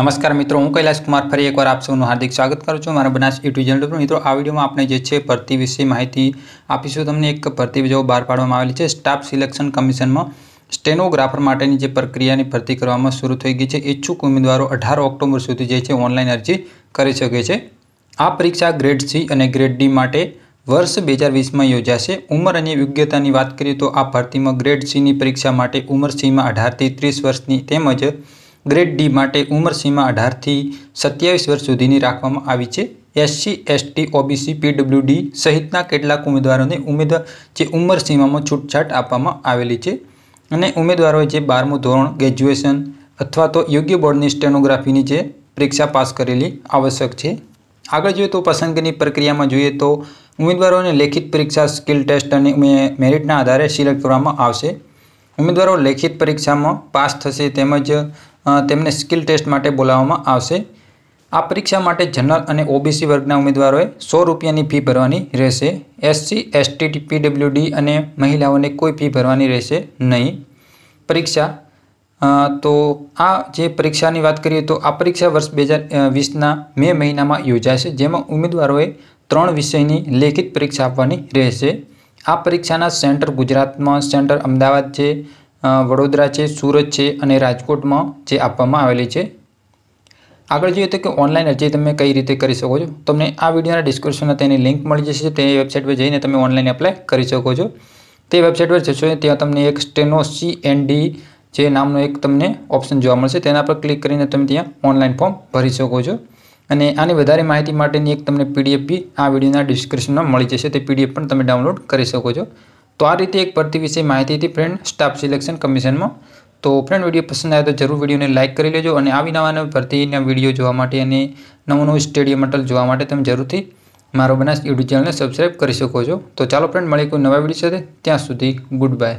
નમસ્કાર મિત્રો હું કૈલાશ કુમાર ફરી એકવાર આપ સૌનું હાર્દિક સ્વાગત કરું છું મારા બનાસ યુટ્યુબ ચેનલ પર મિત્રો આ વિડીયોમાં આપણે જે છે ભરતી વિશે માહિતી આપીશું તમને એક ભરતી જેવો બહાર પાડવામાં આવેલી છે સ્ટાફ સિલેક્શન કમિશનમાં સ્ટેનોગ્રાફર માટેની જે પ્રક્રિયાની ભરતી કરવામાં શરૂ થઈ ગઈ છે ઇચ્છુક ઉમેદવારો અઢાર ઓક્ટોબર સુધી જે છે ઓનલાઈન અરજી કરી શકે છે આ પરીક્ષા ગ્રેડ સી અને ગ્રેડ ડી માટે વર્ષ બે હજાર વીસમાં યોજાશે ઉંમર અને યોગ્યતાની વાત કરીએ તો આ ભરતીમાં ગ્રેડ સીની પરીક્ષા માટે ઉંમર સીમાં અઢારથી ત્રીસ વર્ષની તેમજ ગ્રેડ ડી માટે ઉંમરસીમા અઢારથી સત્યાવીસ વર્ષ સુધીની રાખવામાં આવી છે એસસી એસટી ઓબીસી પીડબ્લ્યુડી સહિતના કેટલાક ઉમેદવારોને ઉમેદવાર જે ઉંમરસીમામાં છૂટછાટ આપવામાં આવેલી છે અને ઉમેદવારોએ જે બારમું ધોરણ ગ્રેજ્યુએશન અથવા તો યોગ્ય બોર્ડની સ્ટેનોગ્રાફીની જે પરીક્ષા પાસ કરેલી આવશ્યક છે આગળ જોઈએ તો પસંદગીની પ્રક્રિયામાં જોઈએ તો ઉમેદવારોને લેખિત પરીક્ષા સ્કિલ ટેસ્ટ અને મેરિટના આધારે સિલેક્ટ કરવામાં આવશે ઉમેદવારો લેખિત પરીક્ષામાં પાસ થશે તેમજ તેમને સ્કિલ ટેસ્ટ માટે બોલાવવામાં આવશે આ પરીક્ષા માટે જનરલ અને ઓબીસી વર્ગના ઉમેદવારોએ સો રૂપિયાની ફી ભરવાની રહેશે એસસી એસટી પીડબ્લ્યુડી અને મહિલાઓને કોઈ ફી ભરવાની રહેશે નહીં પરીક્ષા તો આ જે પરીક્ષાની વાત કરીએ તો આ પરીક્ષા વર્ષ બે હજાર વીસના મે મહિનામાં યોજાશે જેમાં ઉમેદવારોએ ત્રણ વિષયની લેખિત પરીક્ષા આપવાની રહેશે આ પરીક્ષાના સેન્ટર ગુજરાતમાં સેન્ટર અમદાવાદ છે વડોદરા છે સુરત છે અને રાજકોટમાં જે આપવામાં આવેલી છે આગળ જોઈએ તો કે ઓનલાઈન અરજી તમે કઈ રીતે કરી શકો છો તમને આ વિડીયોના ડિસ્ક્રિપ્શનમાં તેની લિંક મળી જશે તે વેબસાઇટ પર જઈને તમે ઓનલાઈન એપ્લાય કરી શકો છો તે વેબસાઇટ પર જશો ત્યાં તમને એક સ્ટેનો સી એન ડી જે નામનો એક તમને ઓપ્શન જોવા મળશે તેના પર ક્લિક કરીને તમે ત્યાં ઓનલાઈન ફોર્મ ભરી શકો છો અને આની વધારે માહિતી માટેની એક તમને પીડીએફ બી આ વિડીયોના ડિસ્ક્રિપ્શનમાં મળી જશે તે પીડીએફ પણ તમે ડાઉનલોડ કરી શકો છો તો આ રીતે એક ભરતી વિશે માહિતી હતી ફ્રેન્ડ સ્ટાફ સિલેક્શન કમિશનમાં તો ફ્રેન્ડ વિડીયો પસંદ આવે તો જરૂર વિડીયોને લાઇક કરી લેજો અને આવી નવા ભરતીના વિડીયો જોવા માટે અને નવું નવું સ્ટેડિયમ મટલ જોવા માટે તમે જરૂરથી મારો બનાસ યુટ્યુબ ચેનલને સબસ્ક્રાઈબ કરી શકો છો તો ચાલો ફ્રેન્ડ મળીએ કોઈ નવા વિડીયો સાથે ત્યાં સુધી ગુડ બાય